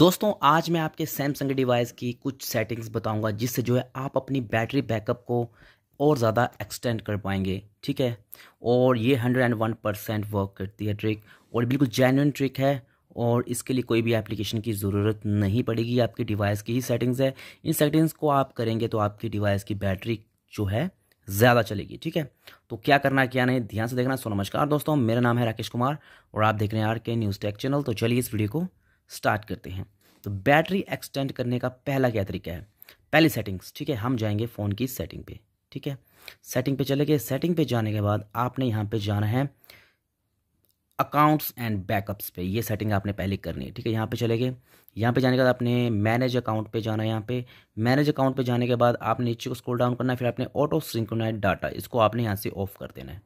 दोस्तों आज मैं आपके सैमसंग डिवाइस की कुछ सेटिंग्स बताऊंगा जिससे जो है आप अपनी बैटरी बैकअप को और ज़्यादा एक्सटेंड कर पाएंगे ठीक है और ये hundred and one percent work करती है ट्रिक और बिल्कुल जेन्यून ट्रिक है और इसके लिए कोई भी एप्लीकेशन की ज़रूरत नहीं पड़ेगी आपकी डिवाइस की ही सेटिंग्स है इन सेटिंग्स को आप करेंगे तो आपकी डिवाइस की बैटरी जो है ज़्यादा चलेगी ठीक है तो क्या करना क्या नहीं ध्यान से देखना सो नमस्कार दोस्तों मेरा नाम है राकेश कुमार और आप देख रहे हैं आर के न्यूज़ टेक चैनल तो चलिए इस वीडियो को स्टार्ट करते हैं तो बैटरी एक्सटेंड करने का पहला क्या तरीका है पहली सेटिंग्स ठीक है हम जाएंगे फ़ोन की सेटिंग पे ठीक है सेटिंग पे चले गए सेटिंग पे जाने के बाद आपने यहाँ पे जाना है अकाउंट्स एंड बैकअप्स पे ये सेटिंग आपने पहले करनी है ठीक है यहाँ पे चले गए यहाँ पे जाने के बाद आपने मैनेज अकाउंट पे जाना है यहाँ पे मैनेज अकाउंट पे जाने के बाद आपने नीचे को स्क्रॉल डाउन करना है फिर आपने ऑटो सिंक्रोनाइज डाटा इसको आपने यहाँ से ऑफ कर देना है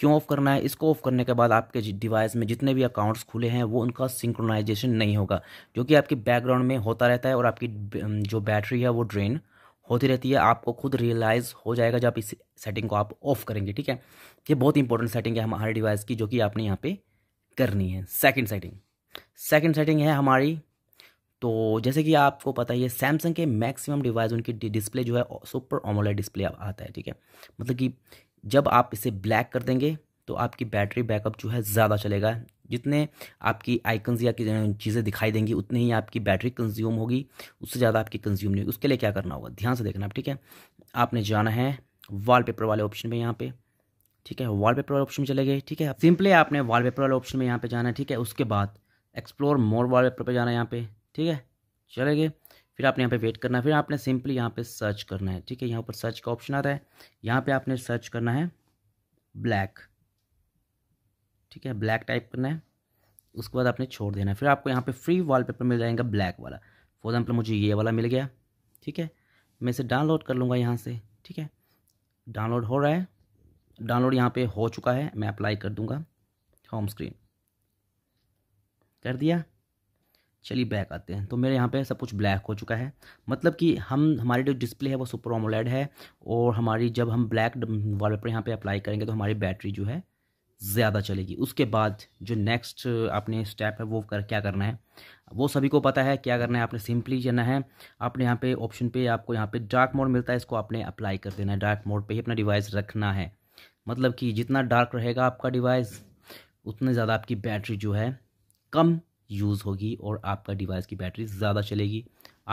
क्यों ऑफ करना है इसको ऑफ करने के बाद आपके डिवाइस में जितने भी अकाउंट्स खुले हैं वो उनका सिंक्रोनाइजेशन नहीं होगा जो कि आपके बैकग्राउंड में होता रहता है और आपकी जो बैटरी है वो ड्रेन होती रहती है आपको खुद रियलाइज़ हो जाएगा जब इस सेटिंग को आप ऑफ करेंगे ठीक है ये बहुत इंपॉर्टेंट सेटिंग है हमारे डिवाइस की जो कि आपने यहाँ पे करनी है सेकंड सेटिंग सेकंड सेटिंग है हमारी तो जैसे कि आपको पता ही है सैमसंग के मैक्सिमम डिवाइस उनकी डिस्प्ले जो है सुपर ऑमोलाइट डिस्प्ले आता है ठीक है मतलब कि जब आप इसे ब्लैक कर देंगे तो आपकी बैटरी बैकअप जो है ज़्यादा चलेगा जितने आपकी आइकन्स या चीज़ें दिखाई देंगी उतनी ही आपकी बैटरी कंज्यूम होगी उससे ज़्यादा आपकी कंज्यूम नहीं होगी उसके लिए क्या करना होगा ध्यान से देखना आप ठीक है आपने जाना है वॉलपेपर वाले ऑप्शन में यहाँ पे ठीक है वॉलपेपर वाले ऑप्शन में चले गए ठीक है सिंपली आपने वॉलपेपर वाले ऑप्शन में यहाँ पे जाना है ठीक है उसके बाद एक्सप्लोर मोर वॉलपेपर पे जाना है यहाँ पे ठीक है चले गए फिर आपने यहाँ पे वेट करना है फिर आपने सिंपली यहाँ पे सर्च करना है ठीक है यहाँ पर सर्च का ऑप्शन आता है यहाँ पे आपने सर्च करना है ब्लैक ठीक है ब्लैक टाइप करना है उसके बाद आपने छोड़ देना है फिर आपको यहाँ पे फ्री वॉलपेपर मिल जाएगा ब्लैक वाला फॉर एग्जाम्पल मुझे ये वाला मिल गया ठीक है मैं इसे डाउनलोड कर लूँगा यहाँ से ठीक है डाउनलोड हो रहा है डाउनलोड यहाँ पर हो चुका है मैं अप्लाई कर दूँगा होम स्क्रीन कर दिया चलिए बैक आते हैं तो मेरे यहाँ पे सब कुछ ब्लैक हो चुका है मतलब कि हम हमारी जो डिस्प्ले है वो सुपर ऑमोलेड है और हमारी जब हम ब्लैक पर यहाँ पे अप्लाई करेंगे तो हमारी बैटरी जो है ज़्यादा चलेगी उसके बाद जो नेक्स्ट आपने स्टेप है वो कर क्या करना है वो सभी को पता है क्या करना है आपने सिंपली जाना है आपने यहाँ पे ऑप्शन पे आपको यहाँ पे डार्क मोड मिलता है इसको आपने अप्लाई कर देना है डार्क मोड पे ही अपना डिवाइस रखना है मतलब कि जितना डार्क रहेगा आपका डिवाइस उतने ज़्यादा आपकी बैटरी जो है कम यूज़ होगी और आपका डिवाइस की बैटरी ज़्यादा चलेगी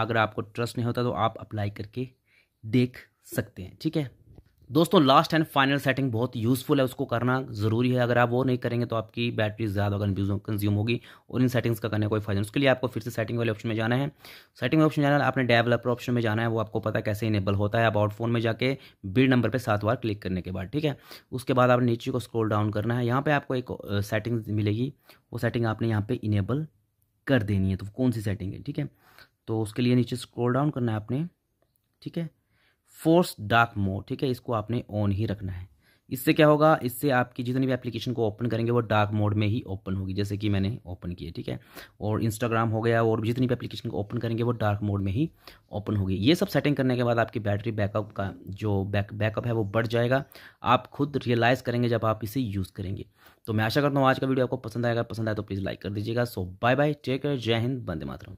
अगर आपको ट्रस्ट नहीं होता तो आप अप्लाई करके देख सकते हैं ठीक है दोस्तों लास्ट एंड फाइनल सेटिंग बहुत यूजफुल है उसको करना ज़रूरी है अगर आप वो नहीं करेंगे तो आपकी बैटरी ज़्यादा कंज्यूम होगी और इन सेटिंग्स का करने कोई फायदा नहीं उसके लिए आपको फिर से सेटिंग वाले ऑप्शन में जाना है सेटिंग ऑप्शन जाना है आपने डेवलपर ऑप्शन में जाना है वो आपको पता है कैसे इनेबल होता है अबाउट फोन में जाके बिल नंबर पर सात बार क्लिक करने के बाद ठीक है उसके बाद आपने नीचे को स्क्रोल डाउन करना है यहाँ पर आपको एक सेटिंग मिलेगी वो सेटिंग आपने यहाँ पर इनेबल कर देनी है तो कौन सी सेटिंग है ठीक है तो उसके लिए नीचे स्क्रोल डाउन करना है आपने ठीक है फोर्स डार्क मोड ठीक है इसको आपने ऑन ही रखना है इससे क्या होगा इससे आपकी जितनी भी एप्लीकेशन को ओपन करेंगे वो डार्क मोड में ही ओपन होगी जैसे कि मैंने ओपन किया ठीक है और इंस्टाग्राम हो गया और जितनी भी एप्लीकेशन को ओपन करेंगे वो डार्क मोड में ही ओपन होगी ये सब सेटिंग करने के बाद आपकी बैटरी बैकअप का जो बैक बैकअप है वो बढ़ जाएगा आप खुद रियलाइज़ करेंगे जब आप इसे यूज़ करेंगे तो मैं आशा करता हूँ आज का वीडियो आपको पसंद आएगा पसंद आए तो प्लीज़ लाइक कर दीजिएगा so bye bye take care जय हिंद बंदे मातरम